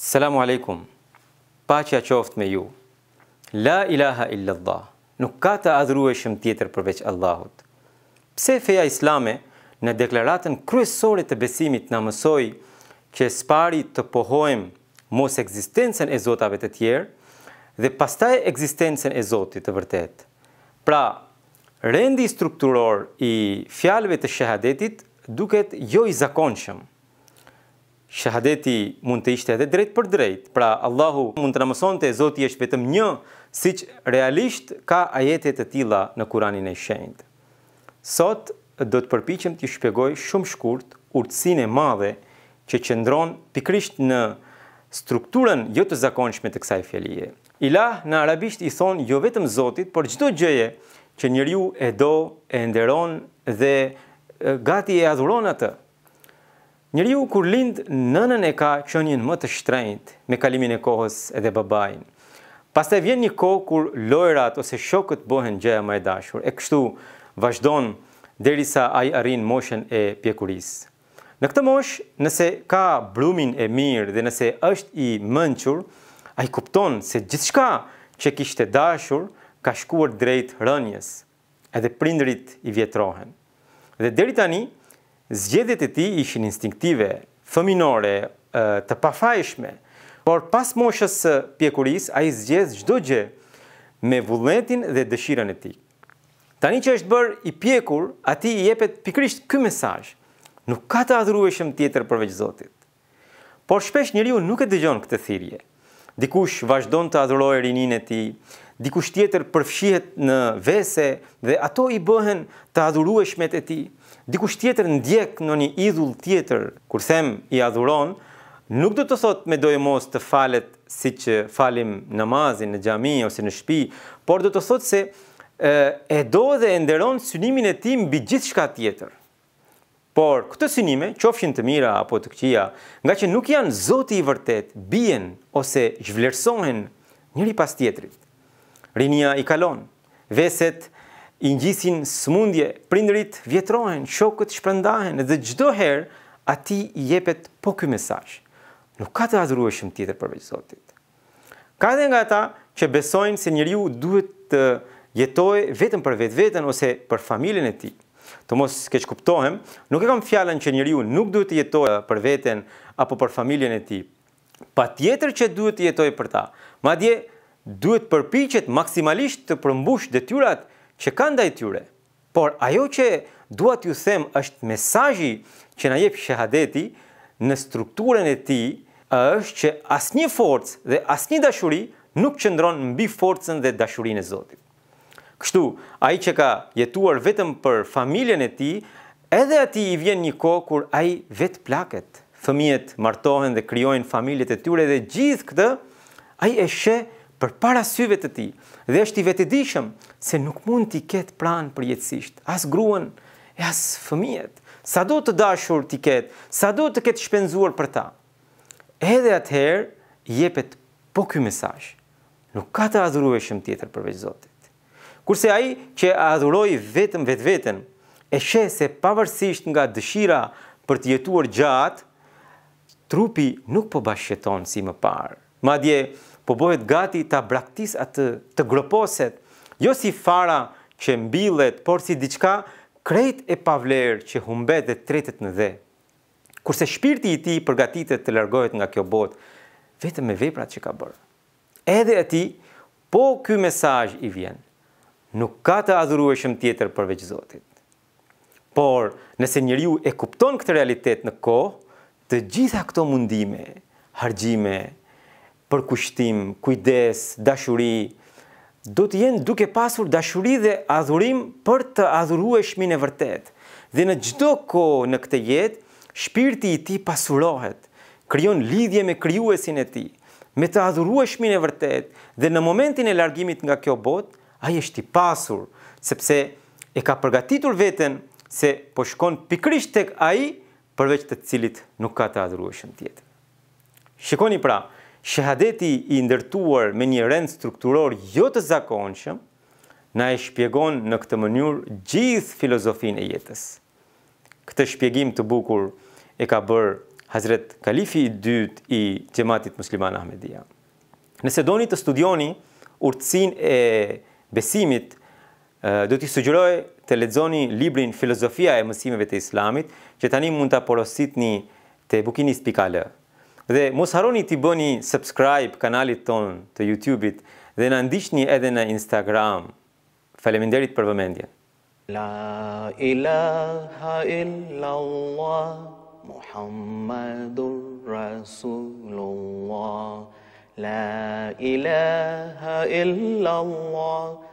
Selamu alaikum, pacja qoft me ju. La ilaha illa Allah, nuk ka të adhrueshëm tjetër përveç Allahut. Pse feja islame në deklaratën kryesore të besimit në mësoj që spari të pohojmë mos eksistencen e zotave të tjerë dhe pastaj eksistencen e zotit të vërtet. Pra, rendi strukturor i fjalëve të shahadetit duket jo i zakonshëm shahadeti mund të ishte edhe drejt për drejt. Pra Allahu mund të na mësonte Zoti është vetëm një, siç realisht ka ajete të tilla në Kur'anin e Shenjtë. Sot do të përpiqem të shpjegoj shumë shkurt urtësinë e madhe që qëndron pikrisht në strukturën jo të zakonshme të kësaj fjalie. Ilah në arabisht i thon jo vetëm Zotit, por çdo gjëje që njeriu e do, e nderon dhe gati e adhuron atë Njëriu kur lind nënën e ka qënjën më të shtrejnët me kalimin e kohës edhe babajnë. Pas të vjen një kohë kur lojrat ose shokët bohen gjëja më e dashur, e kështu vazhdonë derisa sa a i arrinë moshën e pjekurisë. Në këtë moshë, nëse ka brumin e mirë dhe nëse është i mënqur, a i kupton se gjithë shka që kishte dashur ka shkuar drejt rënjës edhe prindrit i vjetrohen. Dhe deri tani, Zgjedhjet e tij ishin instinktive, fëminore, të pafajshme, por pas moshës së a ai zgjedh çdo gjë me vullnetin dhe dëshirën e tij. Tani që është bërë i pjekur, ati i jepet pikrisht ky mesaj. Nuk ka të adhrueshëm tjetër përveç Zotit. Por shpesh njëriu nuk e dëgjon këtë thirje. Dikush vazhdon të adhuroj rinin e ti, dikush tjetër përfshihet në vese dhe ato i bëhen të adhrueshmet e ti dikush tjetër ndjek në një idhull tjetër, kur them i adhuron, nuk do të thot me dojë mos të falet si që falim namazin në gjami ose në shpi, por do të thot se e, e do dhe e nderon synimin e tim bi gjithë shka tjetër. Por, këtë synime, qofshin të mira apo të këqia, nga që nuk janë zoti i vërtet, bien ose zhvlerësohen njëri pas tjetrit. Rinia i kalon, veset, veset, i ngjisin smundje, prindrit vjetrohen, shokët shpërndahen dhe çdo herë ati i jepet po ky mesazh. Nuk ka të adhurueshëm tjetër përveç Zotit. Ka edhe nga ata që besojnë se njeriu duhet të jetojë vetëm për vetveten ose për familjen e tij. Të mos keq kuptohem, nuk e kam fjalën që njeriu nuk duhet të jetojë për veten apo për familjen e tij. Patjetër që duhet të jetojë për ta. Madje duhet përpiqet maksimalisht të përmbush detyrat që ka ndaj tyre. Por ajo që dua t'ju them është mesazhi që na jep shahadeti në strukturën e tij është që asnjë forcë dhe asnjë dashuri nuk qëndron mbi forcën dhe dashurinë e Zotit. Kështu, ai që ka jetuar vetëm për familjen e tij, edhe atij i vjen një kohë kur ai vet plaket. Fëmijët martohen dhe krijojnë familjet e tyre dhe gjithë këtë ai e sheh përpara syve të tij dhe është i vetëdijshëm se nuk mund t'i ketë pranë përjetësisht, as gruan e as fëmijët. Sa do të dashur t'i ketë, sa do të ketë shpenzuar për ta. Edhe atëherë, jepet po kjo mesaj. Nuk ka të adhurueshëm tjetër përveç Zotit. Kurse aji që adhuroj vetëm vetë vetën, e she se pavërsisht nga dëshira për të jetuar gjatë, trupi nuk po bashketon si më parë. Madje, po bëhet gati ta braktis atë të groposet, jo si fara që mbillet, por si diçka krejt e pavlerë që humbet dhe tretet në dhe. Kurse shpirti i ti përgatitet të largohet nga kjo botë, vetëm me veprat që ka bërë. Edhe ti, po ky mesaj i vjen, nuk ka të adhurueshëm tjetër përveç Zotit. Por, nëse njëriu e kupton këtë realitet në kohë, të gjitha këto mundime, hargjime, për kushtim, kujdes, dashuri, do të jenë duke pasur dashuri dhe adhurim për të adhuru e shmin e vërtet. Dhe në gjdo ko në këtë jetë, shpirti i ti pasurohet, kryon lidhje me kryuesin e ti, me të adhuru e shmin e vërtet, dhe në momentin e largimit nga kjo bot, a i është i pasur, sepse e ka përgatitur veten se po shkon pikrisht tek a i përveç të cilit nuk ka të adhuru e shmin tjetë. Shikoni pra, shahadeti i ndërtuar me një rend strukturor jo të zakonshëm na e shpjegon në këtë mënyrë gjithë filozofinë e jetës. Këtë shpjegim të bukur e ka bër Hazret Kalifi i dytë i Jemaatit Musliman Ahmedia. Nëse doni të studioni urtësinë e besimit, do t'ju sugjeroj të lexoni librin Filozofia e mësimeve të Islamit, që tani mund ta porositni te bukinis.al. Dhe mos harroni të bëni subscribe kanalit ton të YouTube-it dhe na ndiqni edhe në Instagram. Faleminderit për vëmendjen. La ilaha illa Allah Muhammadur Rasulullah La ilaha illa Allah